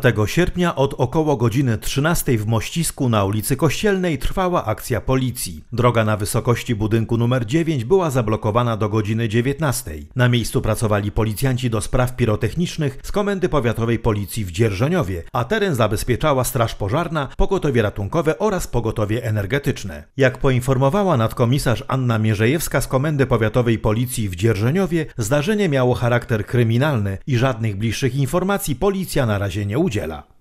4 sierpnia od około godziny 13 w Mościsku na ulicy Kościelnej trwała akcja policji. Droga na wysokości budynku numer 9 była zablokowana do godziny 19. Na miejscu pracowali policjanci do spraw pirotechnicznych z Komendy Powiatowej Policji w Dzierżoniowie, a teren zabezpieczała Straż Pożarna, Pogotowie Ratunkowe oraz Pogotowie Energetyczne. Jak poinformowała nadkomisarz Anna Mierzejewska z Komendy Powiatowej Policji w Dzierżoniowie, zdarzenie miało charakter kryminalny i żadnych bliższych informacji policja na razie nie 了解了。